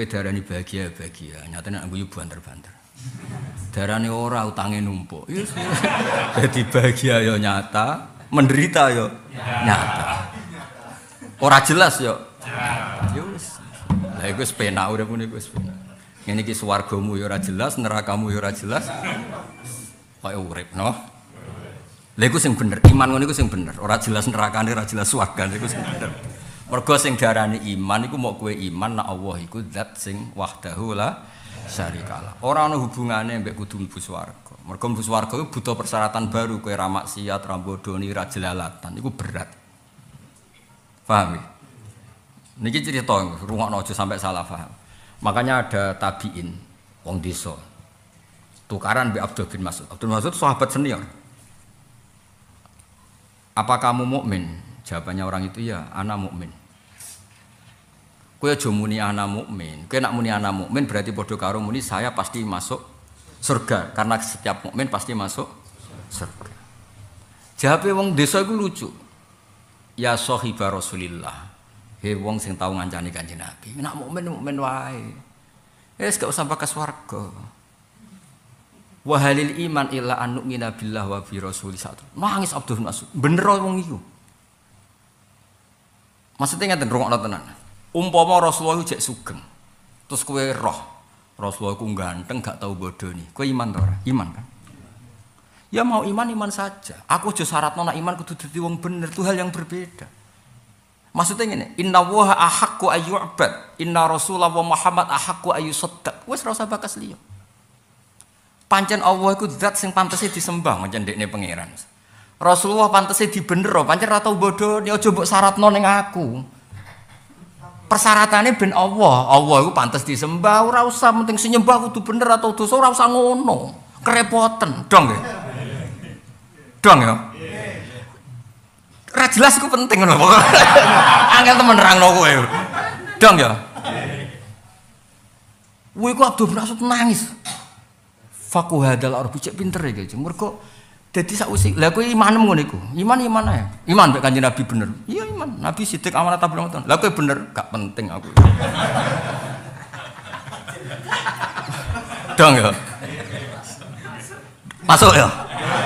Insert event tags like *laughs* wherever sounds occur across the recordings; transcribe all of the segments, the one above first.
Kowe darani bahagia-bahagia, ya nyatane nak guyu banter-banter. Darane ora utange numpuk. Jadi iya. *laughs* bahagia yo ya nyata, menderita yo ya nyata. Ora jelas ya. Ya wis. Lah iku wis penak uripmu niku wis penak. Ngene iki swargamu yo ora jelas, nerakamu yo ora jelas. pak urip, no? Lha iku sing bener, iman ngono iku sing bener. Ora jelas nerakane, ora jelas swargane iku sing bener. Mergo sing darani iman iku mau kue iman nak Allah iku zat sing wahdahu la syarikalah. Ora ana hubungane mbek kudu mlebu swarga. Mergo mlebu swarga iku butuh persyaratan baru kue ra maksiat, ra bodoni, ra jelalatan. Iku berat. Paham ya? Niki cerita rungokno aja sampai salah paham. Makanya ada tabiin wong desa. Tukaran mbek Abdul bin Mas'ud. Abdul Mas'ud sahabat senior. Apa kamu mukmin? Jawabannya orang itu ya, anak mukmin. Kue aja muni ana mukmin. Kue nak muni anak mukmin berarti bodoh karo muni saya pasti masuk surga karena setiap mukmin pasti masuk surga. Jawabe wong desa itu lucu. Ya sahiba Rasulillah. He wong sing tau ngancani Kanjeng Nabi. Nak mukmin mukmin wae. Eh, wis gak usah bakas warga. Wahalil iman illa an nu'mina billah wa bi rasul satu. Nangis Abdul Mas'ud. Bener wong iku. Maksudnya ngeten rungokno tenan. Umpama Rasulullah jek sugeng. Terus kue roh. Rasulullah itu ganteng gak tau bodoni. kue iman to Iman kan? Ya mau iman iman saja. Aku aja syarat nona iman kudu dadi wong bener, itu hal yang berbeda. Maksudnya ini inna waha ayu abad inna Rasulullah wa Muhammad ahaqqu ayu Wis ora usah bakas liya. Pancen Allah itu zat sing pantasnya disembah macam dekne pangeran. Rasulullah pantasnya dibener, oh. pancen ratau bodoh, bodoni aja syarat noning aku. Persyaratannya ben Allah. Allah itu pantas disembah, ora usah penting senyembah kudu bener atau dosa ora usah ngono. kerepotan, dong ya. Dong ya. Ora jelas ku penting ngono pokoke. *laughs* Angel temen nerangno kowe. Dong ya. Wih, kok Abdul Nasut nangis. Fakuhadal orang bijak pinter ya, murko jadi usik, lah aku iman ngono niku, Iman iman ya? Iman bek kanjeng Nabi bener. Iya iman. Nabi sidik amanat tabligh ngoten. Lah kowe bener, gak penting aku. *laughs* Dong ya. Masuk ya.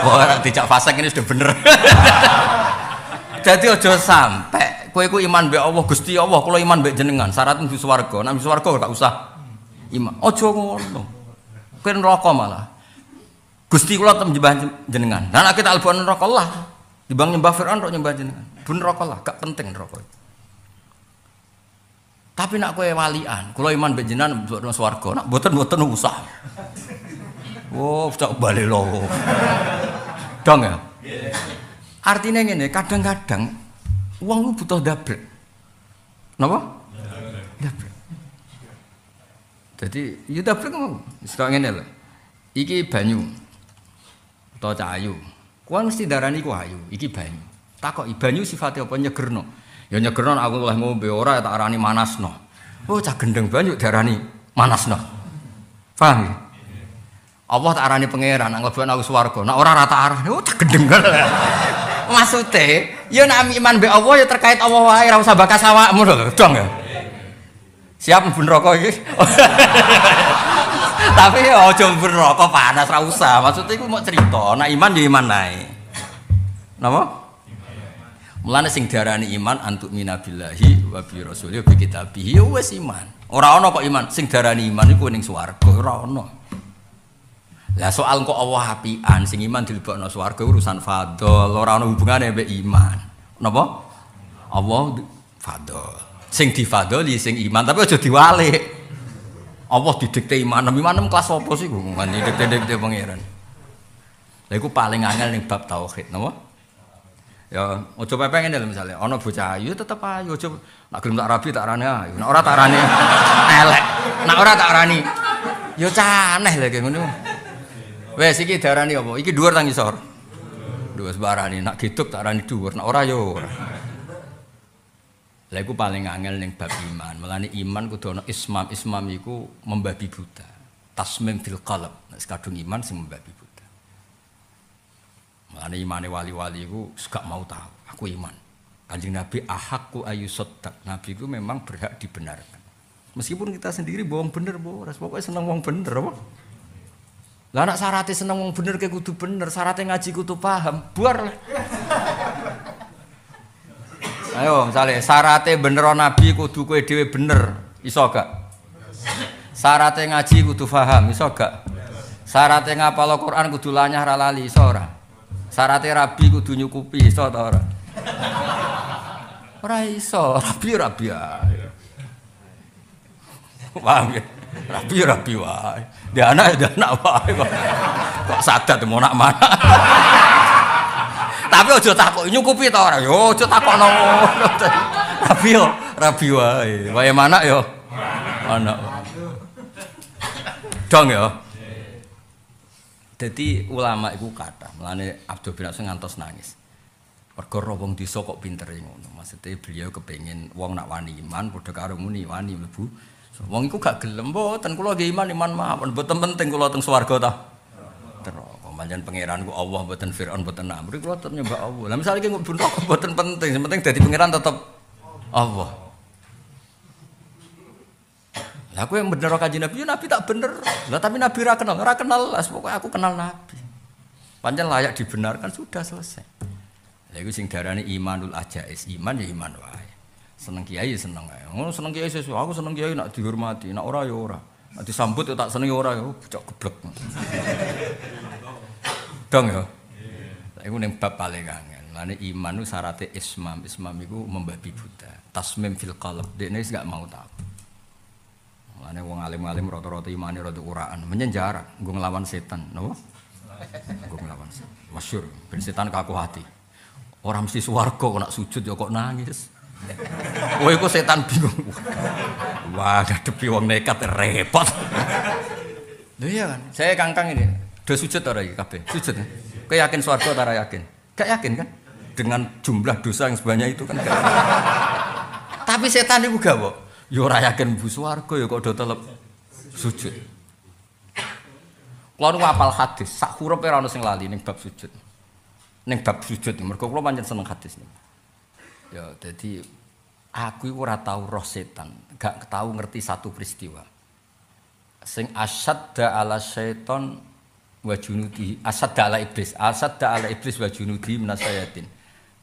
Wah, tidak fasek ini sudah bener. *laughs* Jadi ojo sampai kueku ku iman mbek Allah, Gusti Allah, kalau iman mbek jenengan, syarat mlebu swarga. Nek mlebu swarga gak usah iman. Ojo ngono. Kowe neraka malah. Gusti kula tem nyembah jenengan. Dan kita albon neraka lah, Dibang nyembah Firaun kok nyembah jenengan. Bun neraka lah, gak penting neraka. Tapi nak kowe walian, kula iman ben jenengan mbok swarga, nak mboten-mboten usah. Wow, oh, tak balik loh. Dong ya? Artinya ini, kadang-kadang uang lu butuh double. Kenapa? Double. Jadi, ya double kamu. Sekarang ini lah. Iki banyu atau cah ayu. Kowe mesti darani ku ayu, iki banyu. Takoki banyu sifate apa nyegerno? Ya nyegerno aku oleh ngombe ora ya tak arani manasno. Oh cah gendeng banyu darani manasno. Paham ya? Allah tak arani pangeran, anggap mlebu aku swarga. ora rata arah, oh cah gendeng. *laughs* Maksudnya, ya nak iman be Allah ya terkait Allah wae ora usah bakas awakmu lho, dong ya. Siap mbun rokok iki. *laughs* Tapi oh ya ojo berrokok panas ra usah. Maksudnya aku mau cerita, nah iman ya iman naik nama Mulane sing diarani iman antuk minabilahi wa bi rasulih bi kitabihi ya iman. orang ana kok iman sing diarani iman iku ning swarga orang ana. Lah soal kok Allah an sing iman dilebokno swarga urusan fadhol, orang ana hubungane mbek iman. Napa? Allah fadhol. Sing difadholi sing iman tapi aja diwalik. Allah didikte imanem, imanem kelas apa sih gue nganti didikte-didikte pangeran. Lha iku paling angel ning bab tauhid, napa? Ya, ojo pengen ngene lho misale, ana bocah ayu tetep ayu, ojo nak gelem tak rabi tak rani ayu. Ya. Nak ora tak rani, *laughs* elek. Nak ora tak rani yo ya, caneh lha ngono. Wes iki darani apa? Iki dhuwur tang isor. Dhuwur sebarani, nak gituk tak rani dhuwur, nak ora yo ya ora. Lha iku paling angel ning bab iman. Mulane iman kudu ana ismam. Ismam iku membabi buta. Tasmim fil qalb. Sekadung iman sing membabi buta. Mulane imane wali-wali iku gak mau tahu. Aku iman. Kanjeng Nabi ahakku ayu sotak. Nabi itu memang berhak dibenarkan. Meskipun kita sendiri bohong bener, bohong. Pokoknya seneng wong bener, apa? Lah anak syaratnya seneng wong bener kayak kudu bener, syaratnya ngaji kudu paham. Buar lah. Ayo misalnya syaratnya bener nabi kudu kue dewe bener iso gak? Syaratnya ngaji kudu faham iso gak? Syaratnya ngapal Quran kudu lanyah ralali iso ora? Syaratnya rabi kudu nyukupi iso ta ora? Ora iso, rabi rabi ya. Paham ya? Rabi rabi wae. Dia anak ya, dia anak wae kok. Kok sadat mau nak mana? tapi aja takok nyukupi tau ora. Yo aja takut no, *laughs* Tapi yo rabi wae. Wae mana yo? mana, Dong yo. Jadi ulama itu kata, melane Abdul bin Asy ngantos nangis. Perkara wong di sokok pinter ngono. Maksudnya beliau kepengen wong nak wani iman padha karo muni wani mlebu. Wong iku gak gelem mboten kula nggih iman iman mawon, mboten penting kula teng swarga ta. Manjan pangeran ku Allah buatan Fir'aun buatan Namrud kula tetapnya nyembah Allah. Nah misalnya kita bunuh buatan penting, penting jadi pangeran tetap Allah. Lah aku yang bener kaji Nabi, ya Nabi tak bener. Lah tapi Nabi ra kenal, ra kenal lah pokoknya aku kenal Nabi. Panjang layak dibenarkan sudah selesai. Lah iku sing darani imanul ajais, iman ya iman wae. Seneng kiai ya seneng ae. Oh seneng kiai sesuai, aku seneng kiai nak dihormati, nak ora ya ora. Nanti sambut ya tak seneng orang. Ya ora ya, oh, bocah geblek dong ya. Yeah. Iya. Iku ning bab paling angel. Lane iman itu syaratnya ismam. Ismam itu membabi buta. Tasmim fil qalb. Dekne gak mau tahu, Lane wong alim-alim rata-rata imane rada uraan, menyenjara nggo nglawan setan, napa? Nggo nglawan setan. Masyur, ben setan kaku hati. Ora mesti swarga kok nak sujud ya kok nangis. wah oh, kok setan bingung. Wah, ngadepi wong nekat repot. Lho iya kan, saya kangkang ini. Dua sujud orang iki kabeh? Sujud. Kau yakin swarga ta yakin? Gak yakin kan? Dengan jumlah dosa yang sebanyak itu kan gak Tapi setan iku kok yo ya ora yakin bu swarga yo ya kok do telep sujud. Kalau nu apal hadis, sak huruf ora sing lali neng bab sujud. neng bab sujud Mereka kalau pancen seneng hadis nih. Ya jadi aku itu ora tahu roh setan, gak tahu ngerti satu peristiwa. Sing asyadda ala setan wa junudi asadda ala iblis asadda ala iblis wa junudi minasayatin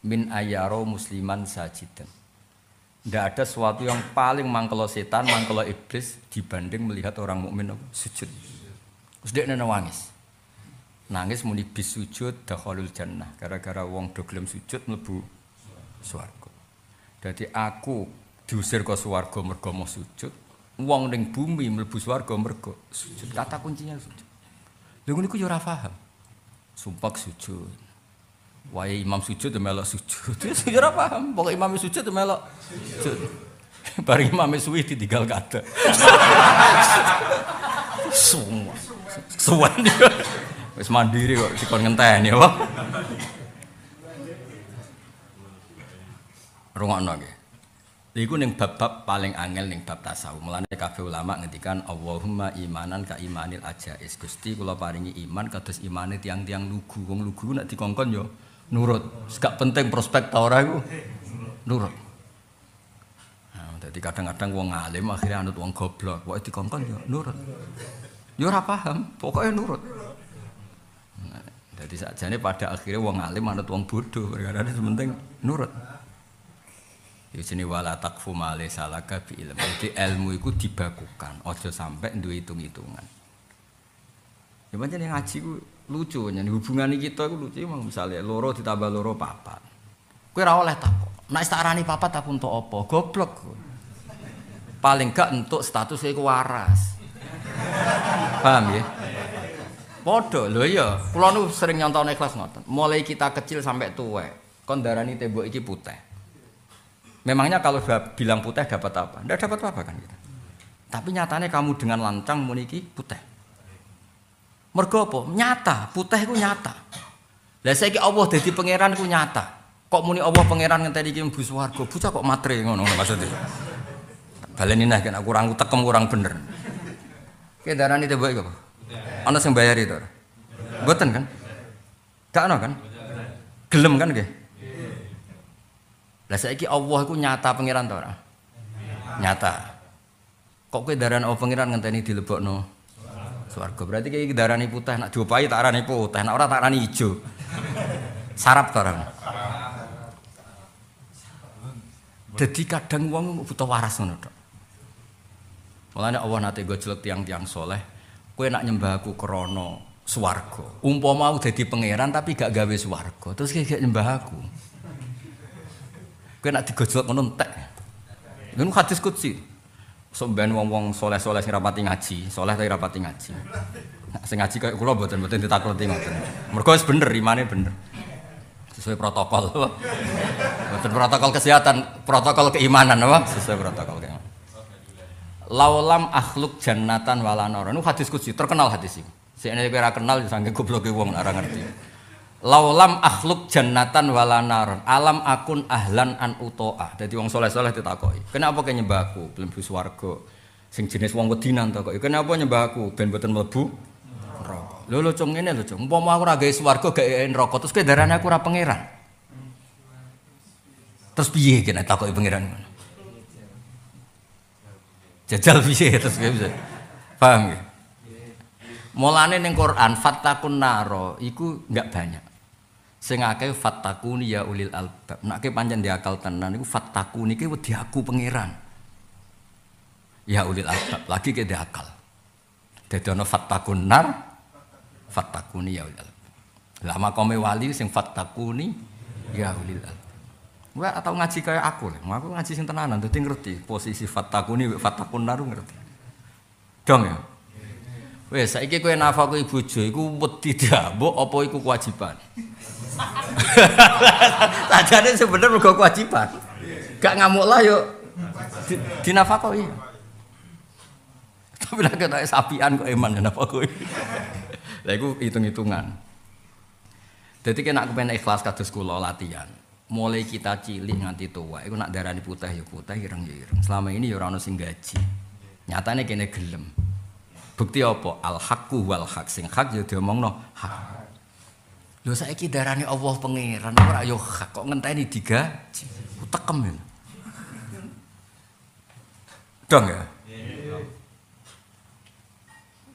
min ayaro musliman sajidan tidak ada sesuatu yang paling mangkelo setan, mangkelo iblis dibanding melihat orang mukmin sujud. Sudah dia nangis. Nangis muni bis sujud dakhalul jannah gara-gara wong do gelem sujud mlebu swarga. Dadi aku diusir ke swarga mergo mau sujud, wong ning bumi mlebu swarga mergo sujud. Kata kuncinya sujud. Lha ngono iku yo ora paham. Sumpah sujud. Wae imam sujud melok sujud. Terus *laughs* yo ora paham, pokoke imam sujud melok sujud. *laughs* Bareng imam suwi ditinggal kata. *laughs* Semua. Suwan Wis mandiri kok sikon ngenteni apa? Rungokno nggih. Iku ning bab-bab paling angel ning bab tasawuf. Mulane kabeh ulama ngendikan Allahumma imanan ka imanil ajais. Gusti kula paringi iman kados imane tiang-tiang lugu. Wong lugu nek dikongkon yo nurut. Sekak penting prospek ta ora iku. Nurut. Nah, jadi kadang-kadang wong alim akhirnya anut wong goblok. Pokoke dikongkon yo nurut. Yo ora paham, pokoknya nurut. Nah, jadi sakjane pada akhirnya wong alim anut wong bodoh. Perkara penting nurut. Ya jenenge wala takfu male salaka bi ilmu. Jadi ilmu itu dibakukan, Ojo sampai duwe hitung-hitungan. Ya pancen ngaji ku lucu nyen hubungan kita iku lucu mang misalnya loro ditambah loro papa. Kue rawol leh takok. Nek istarani papa tak aku entuk apa? Goblok. Paling gak untuk status iku waras. Paham ya? Podo lho ya. Kula nu sering nyontoh kelas ngoten. Mulai kita kecil sampai tua, kon darani tembok iki putih. Memangnya kalau bilang putih dapat apa? Tidak dapat apa-apa kan kita. Tapi nyatanya kamu dengan lancang memiliki putih. Mergopo, Nyata, putih itu nyata. Lah saya Allah jadi pangeran itu nyata. Kok muni Allah pangeran tadi tadi mlebu swarga, busa kok matre ngono maksudnya. Balen ini kena kurang tekem kurang bener. Ki itu tebok iku apa? Ana yang bayar itu. buatan kan? Gak ada kan? Gelem kan nggih? Lah saiki Allah iku nyata pangeran to ora? Nyata. Kok kowe darani Allah pangeran ngenteni dilebokno? Swarga. Berarti kayak darani putih nak diopahi tak arani putih, nak ora tak arani ijo. Sarap to ora? Jadi kadang wong butuh waras ngono tok. Mulane Allah nate celet tiang-tiang soleh, kowe nak nyembah aku krana swarga. Umpama aku dadi pangeran tapi gak gawe swarga, terus kayak gak nyembah aku. Kau nak digojlok ngono entek. Ngono hadis kutsi. Somben wong-wong soleh-soleh sing rapati ngaji, soleh tapi rapati ngaji. Nah, sing ngaji kaya kula mboten-mboten ditakleti ngoten. Mergo wis bener imane bener. Sesuai protokol. Mboten protokol kesehatan, protokol keimanan apa? Sesuai protokol keimanan. Laulam akhluk jannatan wala orang, Ini hadis kutsi, terkenal hadis iki. Sing nek ora kenal ya saking gobloke wong ora ngerti. Laulam akhluk jannatan wala naron. Alam akun ahlan an utoa. Jadi wong soleh-soleh ditakoki. Kenapa kayak nyembah aku bisa warga Sing jenis wong wedinan takoi Kenapa nyembah aku ben mboten mlebu neraka? Lho lho cung ini lho cung. Umpama aku ragai gawe gak ingin rokok. terus kayak darahnya aku rapi pangeran. Terus piye kena takoi pangeran? Jajal piye terus kayak bisa. Paham ya? Mulane ning Quran fatakun naro iku enggak banyak. Sing akeh fattakuni ya ulil albab. Nek pancen diakal tenan iku fattakuni ki wedi aku pangeran. Ya ulil albab lagi ke diakal. Dadi ana fattakun nar fattakuni ya ulil albab. Lama kome wali sing fattakuni ya ulil albab. Gue atau ngaji kayak aku, lah. aku ngaji sing tenanan, jadi ngerti posisi fatakuni, fataku naru ngerti. Dong ya. Wes saiki kowe nafaku ibu jo iku wedi dabuk apa iku kewajiban? Sajane *laughs* sebenarnya mergo kewajiban. Gak ngamuk lah yuk. Dinafako iya. Tapi lagi tak sapian kok eman kenapa kowe. Lah iku hitung-hitungan. Jadi kena aku pengen ikhlas kados kula latihan. Mulai kita cilik nganti tua, iku nak darani putih ya putih, ireng ya ireng. Selama ini ya ora ono sing gaji. Nyatane kene gelem. Bukti apa? Al haqqu wal haq sing hak ya diomongno hak. Lho saiki darani Allah pangeran ora yo kok ngenteni digaji. Utekem. Ya. Dong ya?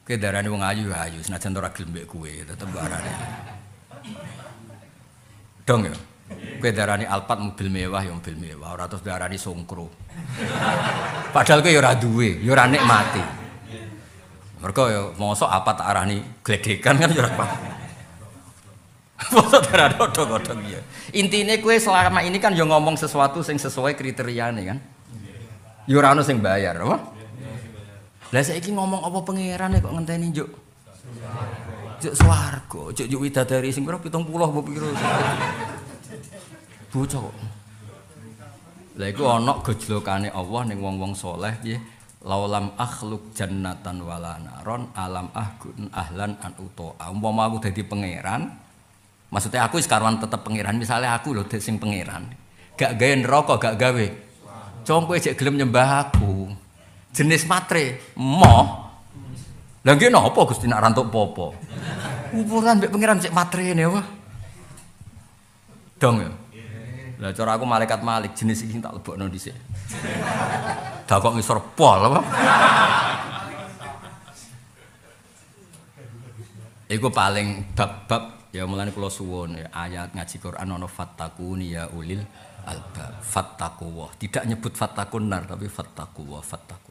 Oke darani wong ayu ayu, senajan ora gelem mbek kowe, tetep darani. Dong ya? Kowe darani Alphard mobil mewah ya mobil mewah, ora terus darani songkro. Padahal kowe yo ya ora duwe, ya ora nikmati. Mergo yo ya, mosok apa tak arani gledekan kan yo ora Foto terhadap godhong-godhong kue selama ini kan yang ngomong sesuatu sing sesuai kriteria nih kan. Yo ya ora sing bayar, apa? Lah saiki ngomong apa pangeran kok ngenteni njuk. Juk swarga, juk juk widadari sing pira 70 apa pira. Bocah kok. Lah iku ana gojlokane Allah neng wong-wong soleh piye? laulam akhluk jannatan wala naron alam ahgun ahlan an utoa umpama aku dadi pangeran Maksudnya aku sekarang tetap pangeran. Misalnya aku loh sing pangeran. Gak gawe rokok, gak gawe. Congko ejek gelem nyembah aku. Jenis matre, moh. Lagi nopo Gusti nak rantuk popo. Ukuran bek pangeran cek matre ini wah. Dong ya. Lah cara aku malaikat Malik jenis ini tak lebokno dhisik. Dah kok ngisor pol apa? Iku paling bab-bab Ya pulau suwon ya, ayat ngaji Quran ono fattakuni ya ulil alba Fattakuwah. Tidak nyebut fataku nar tapi wah fataku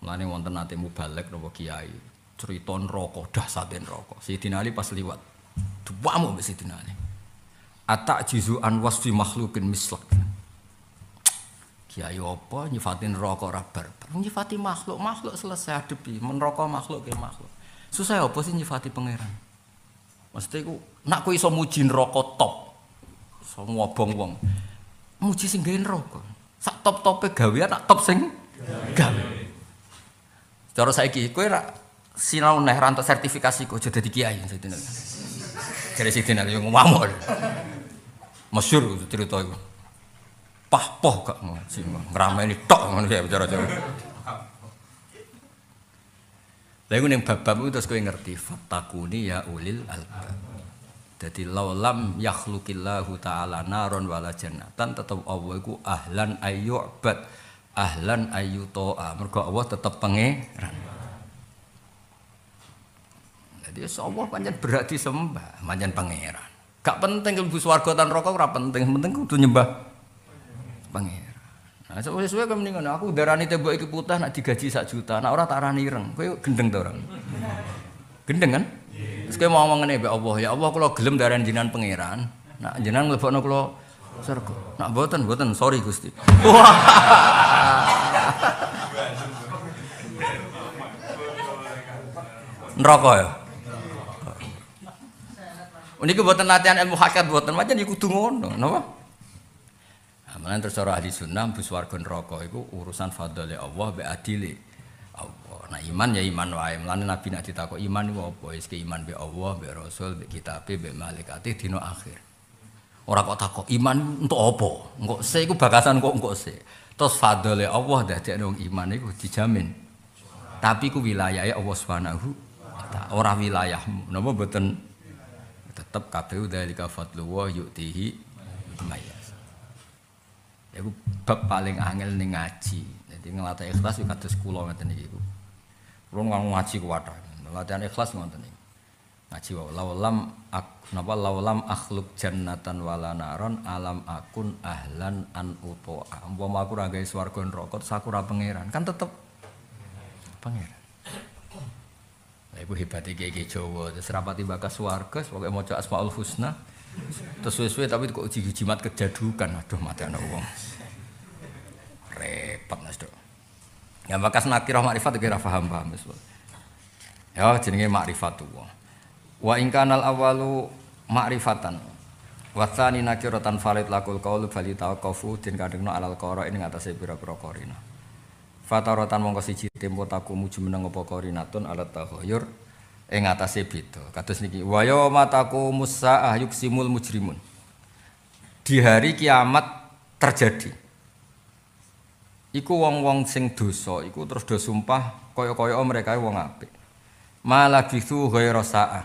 mulai wonten mau balik nopo kiai ceriton rokok dah dahsate rokok si dinali pas liwat. dua mau besi dinali Atak jizu an wasfi makhlukin mislak. Kiai apa nyifatin rokok rabar Nyifati makhluk, makhluk selesai adepi, menrokok makhluk ke makhluk. Susah ya apa sih nyifati pangeran? Maksudnya itu, nak ku iso muji neraka top. Iso ngobong wong. Muji sing gawe neraka. Sak top-tope gawe tak top sing gawe. Cara saiki kowe ra sinau neh rantau sertifikasi kok jadi dadi kiai sedina. Jare sedina yo ngomong. Masyur cerita iku. Pah poh kok ngramai tok ngono ya cara-cara. Lalu neng bab itu terus kowe ngerti fatakuni ya ulil albab. Jadi laulam yakhlukillahu ta'ala naron wala jannatan tetap Allah itu ahlan ayyubat ahlan ayu to'a mergo Allah tetap pangeran. Jadi Allah panjang berarti sembah, panjang pangeran. Gak penting kalau swarga tan rokok ora penting, penting kudu nyembah pengeran Nah, sesuai sesuai kamu mendingan nah, aku darani tembok ikut putah nak digaji sak juta, nak tak rani ireng, kau gendeng tuh orang. Gendeng kan? Terus kau mau nih, ya Allah, ya Allah kalau gelem darani jinan pangeran, nak lebok mlebokno lo, serku, Nak buatan buatan, sorry Gusti. Wah. Neraka ya. Ini kebuatan latihan ilmu hakikat buatan macam iku kudu ngono, napa? Amalan terus orang ahli sunnah bus wargon rokok itu urusan fadlnya Allah be adili Allah. Nah iman ya iman wae. imlan Nabi nak ditakok iman itu apa? Iske ya iman be Allah be Rasul be Kitab be Malikati dino akhir. Orang kok takok iman untuk apa? Engkok se, itu bagasan kok engkok sih Terus fadlnya Allah dari nong iman itu dijamin. Tapi ku wilayahnya Allah Subhanahu orang wilayahmu. Napa beten tetap udah dari kafat luwah yuktihi maya. Iku bab paling angel ning ngaji. Jadi ngelatih ikhlas yo kados kula ngeten iki. Kula ngaji kuwata. Latihan ikhlas ngoten iki. Ngaji wa laulam ak napa laulam akhluk jannatan wala naron alam akun ahlan an utoa. Umpama aku ra gawe swarga neraka aku ra pangeran. Kan tetep pangeran. Nah, ibu hebatnya kayak Jawa, terus suar bakas warga, sebagai mojo asmaul husna, Terus suwe-suwe tapi kok uji jimat kejadukan, aduh mati anak uang. Repot mas dok. Ya maka senakirah makrifat kira faham paham ya. Ya jenenge makrifatullah. Wa ingkanal awalu makrifatan. Wasani nakiratan falit lakul kaulu bali taqafu din kadengno alal qara ing atase pira-pira korina. Fatarotan mongko siji tempo taku muju meneng apa korinatun alat tahoyur ing atase beda. Kados niki wa yauma taqumus saah mujrimun. Di hari kiamat terjadi. Iku wong-wong sing dosa, iku terus do sumpah kaya-kaya mereka wong apik. Malah bisu ghaira saah.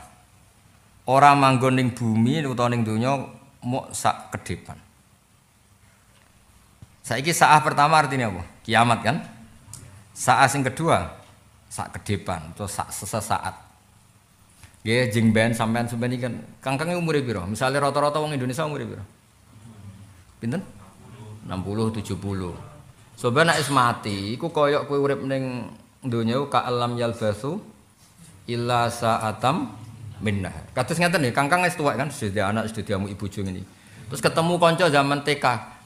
Ora manggon ning bumi utawa ning donya mok sak kedepan. Saiki saah pertama artinya apa? Kiamat kan? Saah sing kedua sak kedepan atau sak sesaat. Ya, jeng ben sampean sampean kan kangkangnya umur ibiro. Misalnya rata-rata orang Indonesia umur umurnya biro. Pinten? 60 70. So nek nak mati ku koyok ku urip neng dunia ka alam yalbasu illa sa'atam minnah. Kados ngeten ya, kangkang wis kan, sudah anak sudah diamu ibu jung ini. Terus ketemu konco zaman TK,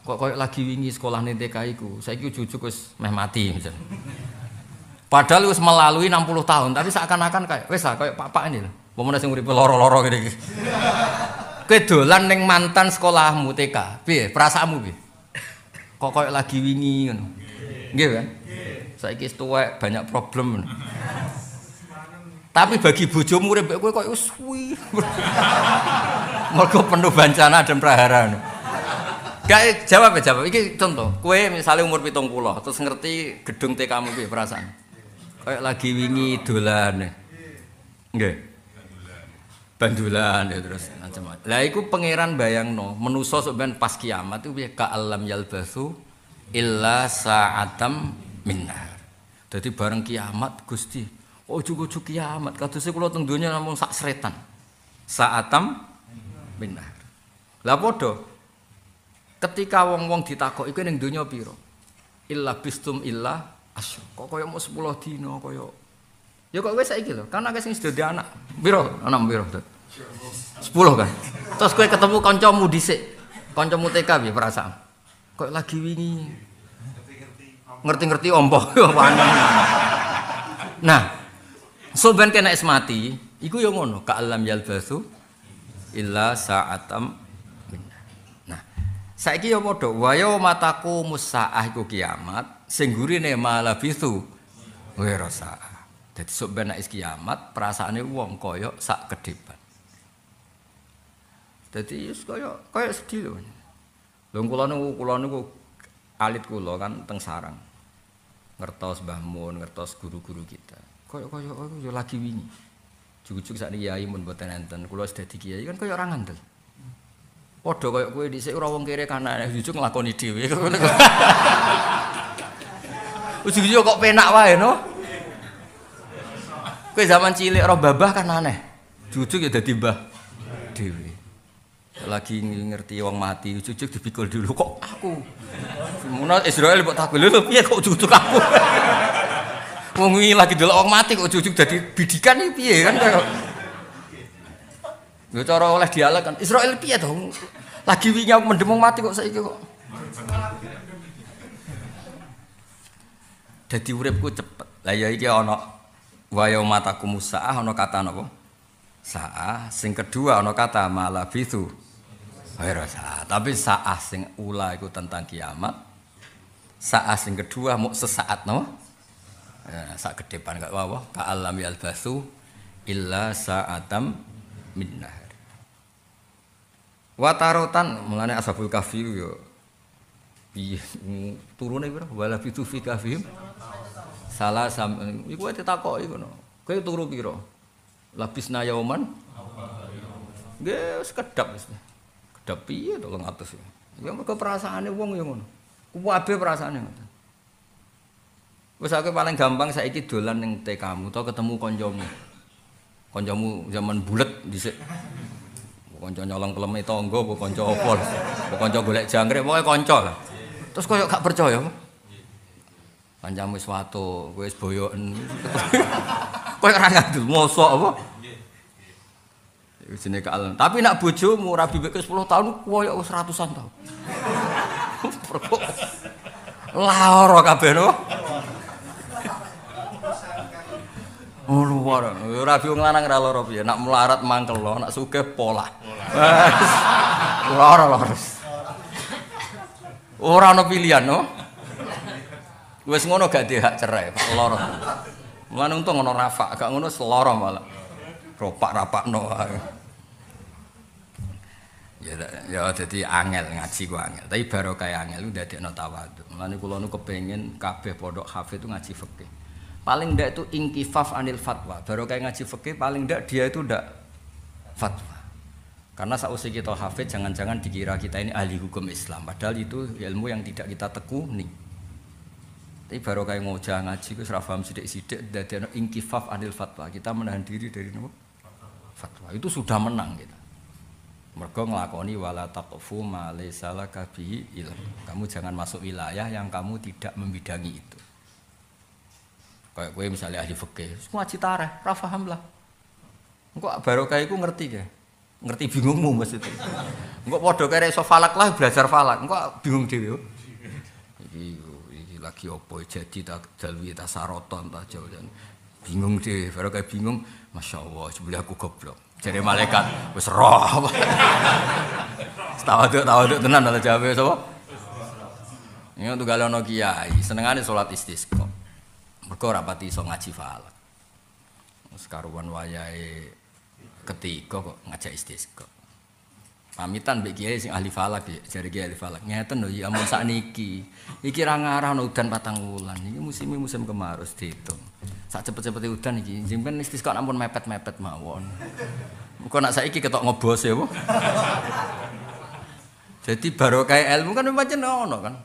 kok koyok lagi wingi sekolah nih TK iku. Saiki cucu wis meh mati misalnya. Padahal wis melalui 60 tahun, tapi seakan-akan kayak wis lah kayak papa ini lah. Pemuda sing uripe loro-loro ngene iki. Kowe dolan ning mantan sekolahmu TK. Piye perasaanmu piye? Kok koyo lagi wingi ngono. Nggih kan? Saiki wis tuwek banyak problem. Tapi bagi bojomu urip kowe koyo suwi. Mergo penuh bencana dan prahara. Gak jawab ya jawab. Iki contoh. Kowe misalnya umur 70 terus ngerti gedung TK-mu piye perasaan? Kayak lagi wingi dolan. Nggih bandulan ya terus macam-macam. Lah iku pangeran bayang no menuso sebenarnya pas kiamat itu biar alam yalbasu illa sa'atam minar Jadi bareng kiamat Gusti cukup ojo kiamat kadose sih kalau donya namun sak seretan Sa'atam minar Lah bodoh. ketika wong-wong ditakok itu yang dunia piro Illa bistum illa asyuk Kok kaya mau dino dina kaya Ya kok gue saiki lho, kan akeh sing dadi anak. Biro, Anak biro. tuh sepuluh kan. Terus gue ketemu kancamu dhisik. Kancamu TK piye perasaan? Kok lagi wingi ngerti-ngerti ompo *laughs* Nah, soben kena es mati, iku yo ya ngono, ka alam yalbasu illa sa'atam Nah, saiki yo ya padha wayo mataku musaah iku kiamat, sing gurine malah wira jadi sebenarnya ben is kiamat perasaane wong koyok sak kedepan. Jadi wis koyo koyo sedih loh. Lho kula niku kula niku alit kula kan teng sarang. Ngertos Mbah ngertos guru-guru kita. Koyo-koyo aku oh, yo lagi wingi. Jujuk sakniki kiai mun mboten enten, kula wis dadi kiai kan koyo ora ngandel. Padha koyo kowe di ora wong kere kanane jujuk ngelakoni dhewe. *laughs* Ujug-ujug kok penak wae no. Kue zaman cilik roh babah kan aneh. cucu ya dadi mbah dewi. Lagi ngerti wong mati, cucu dipikul dulu kok aku. Semono Israel kok takut lho piye kok cucu aku. Wong lagi delok wong mati kok cucu dadi bidikan iki piye kan Gue cara oleh dialek kan Israel piye to? Lagi wingi mendemung mati kok saiki kok. Dadi uripku cepet. Lah ya iki ana wa mataku taqumu saah kata napa saah sing kedua ono kata malah itu, Ora saah, tapi saah sing ula iku tentang kiamat. Saah sing kedua mau sesaat no? Ya, kedepan gak wawah ka alam yal basu illa saatam minnah. Watarotan mulane ashabul kahfi yo piye turune pira wala fitu fi kahfihim salah sam iku ditakoki ngono kowe turu pira labisna yauman nggih wis kedap wis kedap piye 300 ya ya mergo perasaane wong ya ngono kuwabe perasaane ngoten wis aku paling gampang saiki dolan ning TK-mu utawa ketemu kancamu kancamu zaman bulet dhisik konco nyolong keleme tangga apa kanca apa konco golek jangkrik pokoke konco lah terus koyo gak percaya Kancamu wis wato, kowe wis boyoken. *laughs* Kowe ora ngadu mosok apa? Iku jenenge kealen. Tapi nak bojomu ora bibik 10 tahun koyo ya wis ratusan tahun. Lara *laughs* kabeh no. *laughs* Oh, ora ora, ora biu nglanang ora lara Nak melarat mangkel lo, nak sugih pola. Lara lara. orang ono pilihan no. Wes ngono gak dihak cerai, Pak Loro. Mulane untung ngono rafa, gak ngono seloro malah. ropak rapak no. Ya ya jadi ya angel ngaji gua angel, tapi baru kayak angel ku dadekno tawadhu. Mulane kalau nu kepengen kafe podok kafe itu ngaji fakih. Paling ndak itu inkifaf anil fatwa. Baru kayak ngaji fakih paling ndak dia itu ndak fatwa. Karena sausi kita hafid jangan-jangan dikira kita ini ahli hukum Islam. Padahal itu ilmu yang tidak kita tekuni. Tapi baru kayak ngojah ngaji, gue serah paham sidik-sidik, dari kifaf anil fatwa. Kita menahan diri dari nopo fatwa. Itu sudah menang kita. Mereka ngelakoni wala taqfu ma salah kabi Kamu jangan masuk wilayah yang kamu tidak membidangi itu. Kayak gue misalnya ahli fikih, semua citarah, rafaham lah. Enggak baru kayak gue ngerti ya. Ngerti bingungmu maksudnya. Enggak podo kayak so falak lah belajar falak. Enggak bingung deh oh. Jadi iya lagi opo jadi tak dalwi saroton tak jauh bingung deh baru kayak bingung masya allah sebelah aku goblok jadi malaikat wes roh tawa tuh tahu tuh tenan ada jawab ya ini untuk galau no seneng aja sholat istisqo mereka rapati so ngaji falak sekaruan wayai ketiga kok ngajak istisqo pamitan mbek kiai sing ahli falak ya, jadi kiai ahli falak. Ngeten lho ya mun sakniki. Iki ra ngarah ono udan patang wulan. Iki musim musim kemarau diitung. Saat cepet-cepet udan iki jenengan istis kok ampun mepet-mepet mawon. Muga nak saiki ketok ngebos ya, Bu. Jadi baru kayak ilmu kan pancen ono kan.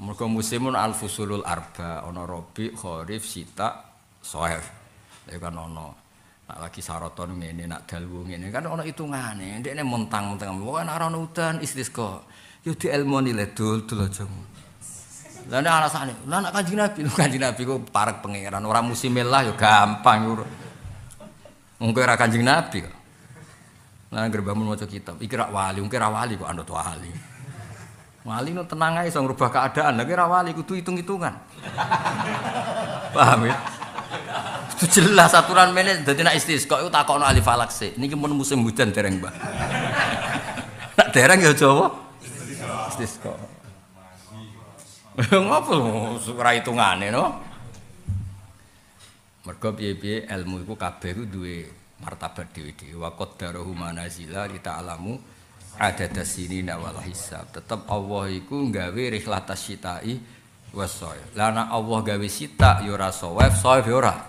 mereka musimun al-fusulul arba, ono robi, khorif sita, soef itu kan ono. Nak lagi saroton ngene, nak dalwu ngene. Kan ana hitungane. Ndekne mentang-mentang. Pokoke nak ana udan istisqa. Yo dielmoni le dul-dul aja. Lah nek alasane, lah nak Kanjeng Nabi, Kanjeng Nabi ku parek pangeran. Ora musimilah yo gampang urut. Mungkin ora Kanjeng Nabi kok. gerbang gerbamun maca kitab. Iki rak wali, mungkin rak wali kok anut wali. Wali nu tenang aja iso ngrubah keadaan, lagi rak wali kudu hitung-hitungan. *laughs* Paham ya? Itu jelas aturan jadi nak istis istisqa itu takokno alif falak sih ini kemudian musim hujan dereng, Mbak. Nak dereng ya Jawa. Istisqa. *laughs* Ngopo ora hitungane no? mereka piye-piye ilmu itu kabeh itu duwe martabat dewi wakot Wa mana zila kita alamu ada di sini nawal hisab. tetap Allah itu gawe rihlatas syitai wasoy. lana Allah gawe sita yura ora soef, soef ya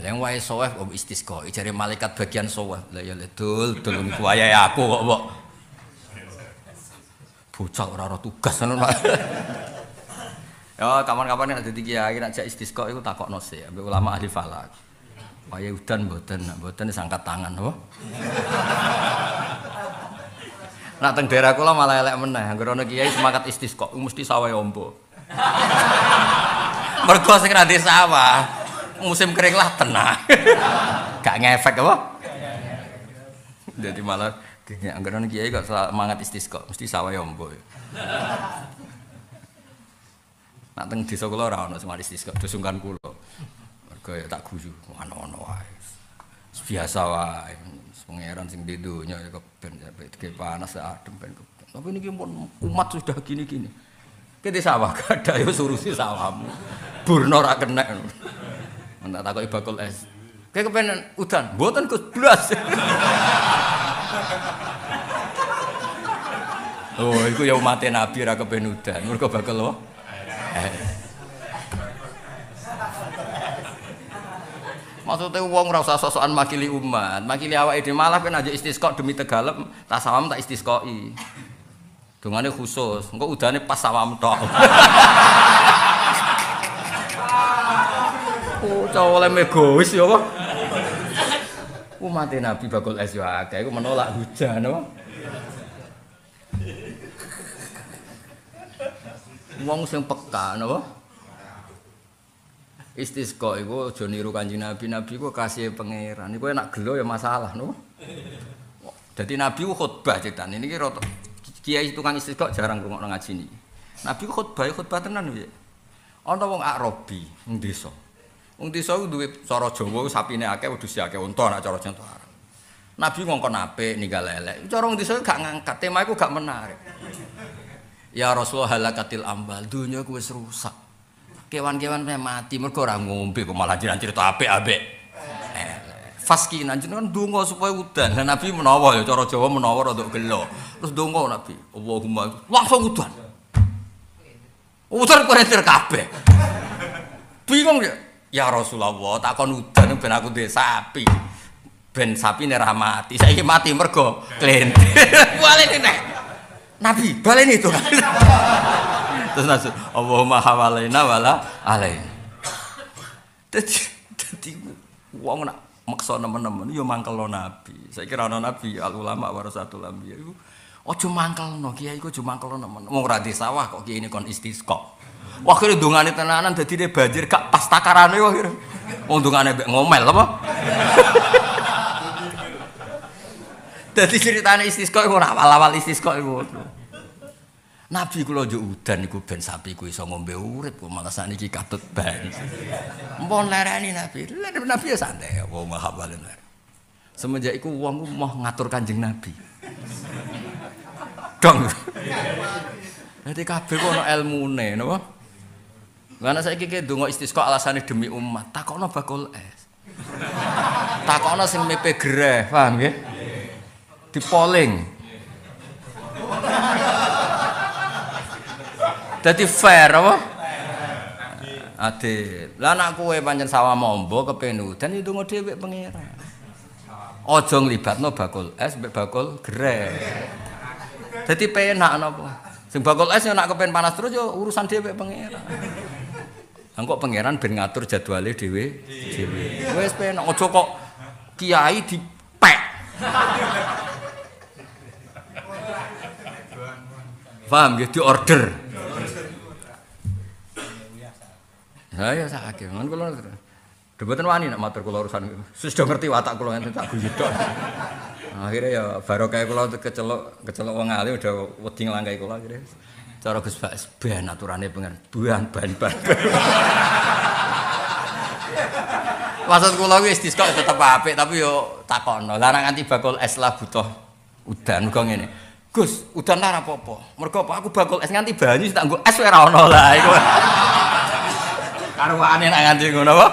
yang wae soef om istisqo, cari malaikat bagian soef. Lah ya ledul, dulun kuaya aku kok kok. Bocah ora ora tugas ngono. *laughs* Ya kapan-kapan nek dadi kiai nek jak istisqo iku takokno sih ambek ulama ahli falak. Wae udan mboten, mboten sangkat tangan apa? *laughs* Nak teng daerah kula malah elek meneh. Angger ana kiai semangat istisqo mesti sawah ombo. *laughs* Mergo sing ra sawah musim kering lah tenang *laughs* gak ngefek apa jadi malah anggaran kiai kok semangat kok mesti sawah ombo ya, nak teng di sekolah orang ono semangat kok dosungkan kulo mereka ya tak guyu mana mana wae biasa wae pangeran sing di dunia ya keben ya kayak panas ya adem ben tapi ini pun umat sudah gini-gini kita sawah kada suruh ya surusi sawahmu burno rakenek Entak takoki bakul es. Kayak kepengen udan, buatan Gus blas. oh, iku ya umat Nabi raka kepen udan, mergo bakul apa? Maksudnya uang rasa sosokan makili umat, makili awak ide malah kan aja istisqo demi tegalem, tak sawam tak istisqoi. Dungane khusus, enggak udahnya pas sawam tok. *laughs* cowok oleh egois ya kok. mati Nabi bakul es ya menolak hujan apa? Wong sing peka apa? Istisqa iku aja niru Kanjeng Nabi. Nabi kok kasih pangeran. Iku enak gelo ya masalah no. Jadi Nabi ku khutbah cetan. Ini kira kiai tukang istisqa jarang ngrungokno ngaji ini. Nabi ku khutbah, khutbah tenan piye? Ana wong Arabi desa. Wong desa ku duwe cara Jawa sapine akeh wedhus ya akeh unta nak cara contoh Arab. Nabi ngongkon apik ninggal elek. Cara wong desa gak ngangkat, tema iku gak menarik. Ya Rasulullah halakatil ambal, dunia ku wis rusak. Kewan-kewan mati mergo ora ngombe kok malah jiran cerita apik-apik. faskinan jenengan donga supaya udan. Lah Nabi menawa ya cara Jawa menawa rada gelo. Terus donga Nabi, Allahumma langsung udan. Udan kuwi kabeh. Bingung ya. Ya Rasulullah, takon udan ben aku duwe sapi. Ben sapi ne mati. Saiki mati mergo klentir. *laughs* Baleni nek. Nabi, baleni itu. *laughs* Terus nasu, Allahumma hawalaina wala alain. Dadi dadi wong nak maksa nemen-nemen ya mangkelo nabi. Saiki ra ono nabi, al ulama warasatul anbiya iku. Ojo mangkelno, kiai iku ojo mangkelno nemen. Wong ra desa wah kok kiai ini kon istisqa. Wah kira dungane tenanan jadi dia banjir gak pas takarane wah kira. Wong ngomel apa? Jadi *laughs* ceritanya istisqa itu ora awal-awal istisqa itu, Nabi kula njuk udan iku ben sapi ku iso ngombe urip kok malah sakniki katut ban. Mpun lereni Nabi. Lereni Nabi ya santai wa maha balun. Semenjak iku wong ku moh ngatur Kanjeng Nabi. Dong. Nanti kabeh ono ilmune napa? Karena saya kiki dungo istisqo alasannya demi umat. tak Takono bakul es. kono sing mepe gereh, paham Di Dipoling. Jadi fair apa? Adil. Lah nak kowe panjen sawah mombo penu dan itu ngode bek pengira. libat no bakul es bek bakul gereh. Jadi penak no. Sing bakul es nak kepen panas terus jo urusan bek pengira. Engkau pangeran ben ngatur jadwalnya dhewe. Dhewe. Wis penak aja kok kiai dipek. Paham nggih ya, di order. Ayo, ya sakake. Ngono kula. Deboten wani nak matur kula urusan. Sudah ngerti watak kula ngenten tak guyu Akhirnya ya barokah kula kecelok kecelok wong alim udah wedi nglangkai kula akhirnya. Cara Gus Bas ben aturane pengen buan ban ban. Maksud kula wis diskok tetep apik tapi yo takono. Lah nek nganti bakul es lah butuh udan kok ngene. Gus, udan lah apa-apa. Mergo aku bakul es nganti banyu tak nggo es ora ono lah iku. Karuane nek nganti ngono apa?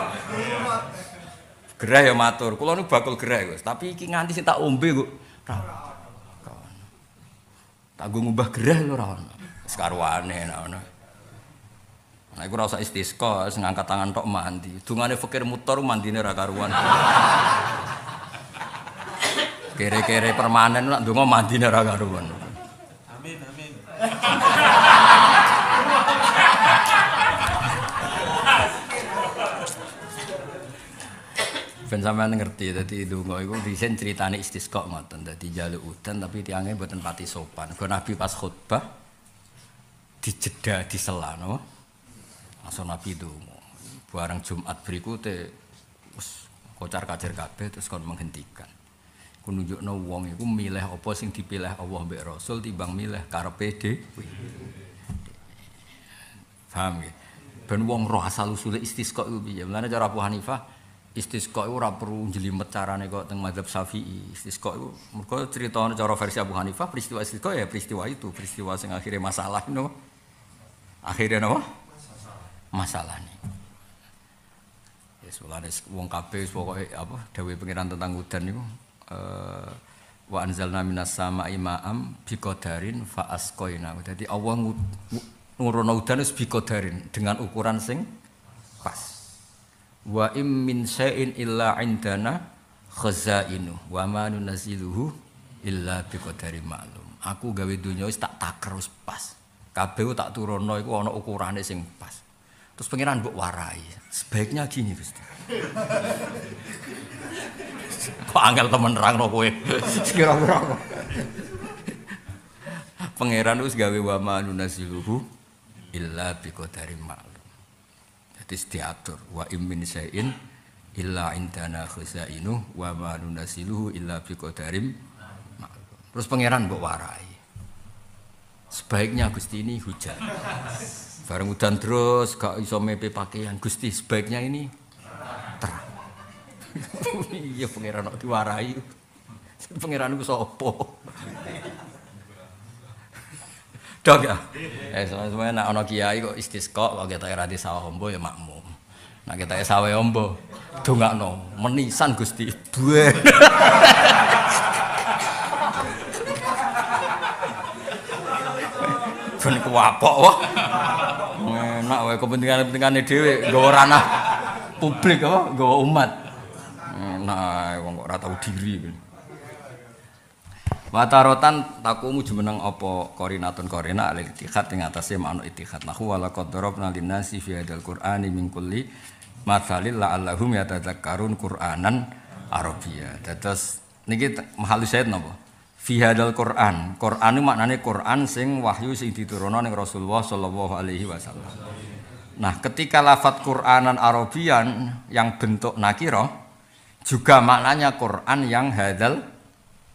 Gerah ya matur. Kula nu bakul gerah Gus, tapi iki nganti sing tak ombe kok. Tak nggo ngubah gerah lu ora ono sekarwane ngono. Nah, aku rasa istisqa, ngangkat tangan tok mandi. Dungane fakir mutor mandi ra karuan. Kere-kere permanen nak tunggu mandi ra karuan. Amin amin. Ben sampean ngerti dadi donga iku disen critane istisqa ngoten. Dadi njaluk udan tapi tiange mboten pati sopan. Go Nabi pas khutbah di dijeda sela, no? Langsung Nabi itu barang Jumat berikutnya terus kocar kacir kabe terus kon menghentikan. Ku no wong itu milih apa sing dipilih Allah mbek Rasul timbang milih karepe pede, Paham ya? Ben wong roh asal usule istisqa itu piye? cara Abu Hanifah istisqa itu ora perlu njelimet carane kok teng mazhab Syafi'i. Istisqa itu mereka critane cara versi Abu Hanifah peristiwa istisqa ya peristiwa itu, peristiwa sing akhirnya masalah no. Akhirnya apa? Masalah nih. Ya ada wong kafe, pokoknya apa Dewi pengiran tentang hutan niku uh, wa anzalna minas imam, piko biqadarin fa jadi awang Allah hutan itu piko darin dengan ukuran sing pas. Wa im min illa indana khazainu wa ma naziluhu illa biqadarin ma'lum. Aku gawe dunia wis tak tak pas. Kabeh tak turunno iku ana ukurane sing pas. Terus pangeran mbok warai. Sebaiknya gini, Gusti. *laughs* Kok angel temen rangno kowe. *laughs* Kira-kira. Pangeran wis gawe wa manunasiluhu illa biqadarin ma'lum. Jadi diatur wa immin sayin illa indana khusainu wa manunasiluhu illa biqadarin ma'lum. Terus pangeran mbok warai. Sebaiknya Gusti ini hujan. Bareng hujan terus gak iso mepe pakaian. Gusti sebaiknya ini terang. *laughs* Iya pangeran kok diwarai. Pangeran ku sapa? Dok ya. Eh semuanya nak ana kiai kok istisqa kok kita ora di sawah ombo ya makmum. Nak kita sawah nggak dongakno menisan Gusti. Duwe. *laughs* Kuapok wah. Enak wae kepentingan-kepentingane dhewe nggawa ranah publik apa nggawa umat. Enak wong kok ora tau diri. Watarotan takumu jumeneng apa korinatun korina alil itikhat ing atase manuk itikhat nahu wala qad darabna nasi fi hadzal qur'ani min kulli matsalil la'allahum yatadzakkarun qur'anan arabia. Dados niki mahalus syahid napa? fi hadal Quran. Quran itu maknanya Quran sing wahyu sing diturunkan ning Rasulullah sallallahu alaihi wasallam. Nah, ketika lafat Quranan Arabian yang bentuk nakiro juga maknanya Quran yang hadal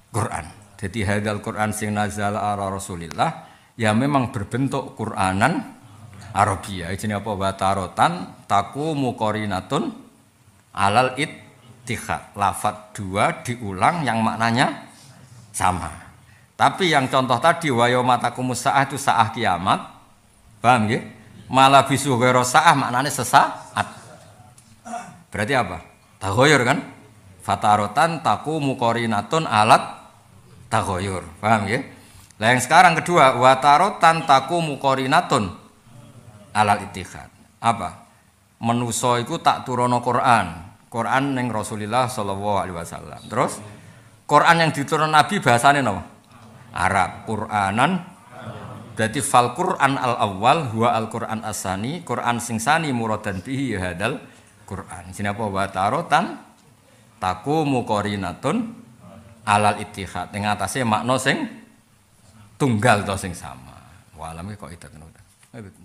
Quran. Jadi hadal Quran sing nazal ala Rasulillah ya memang berbentuk Quranan Arabia. Ini apa watarotan taku mukorinatun alal it tiga Lafat dua diulang yang maknanya sama. Tapi yang contoh tadi wayo mataku musa'ah itu sa'ah kiamat. Paham nggih? Malah bisu sa'ah maknanya sesaat. Berarti apa? Tahoyur kan? Fatarotan taku mukorinatun alat tahoyur. Paham nggih? Nah yang sekarang kedua watarotan taku mukorinatun alat itikan Apa? Menuso itu tak turono Quran. Quran neng Rasulullah Shallallahu Alaihi Wasallam. Terus? Quran yang diturun Nabi bahasanya apa? Arab, Quranan. Berarti fal Quran al awal huwa al Quran asani, Quran singsani muradan bihi ya hadal Quran. Sini apa wa tarotan taku mukorinatun alal ittihad. Ning atasnya makna sing tunggal to sing sama. Walame kok itu kenapa?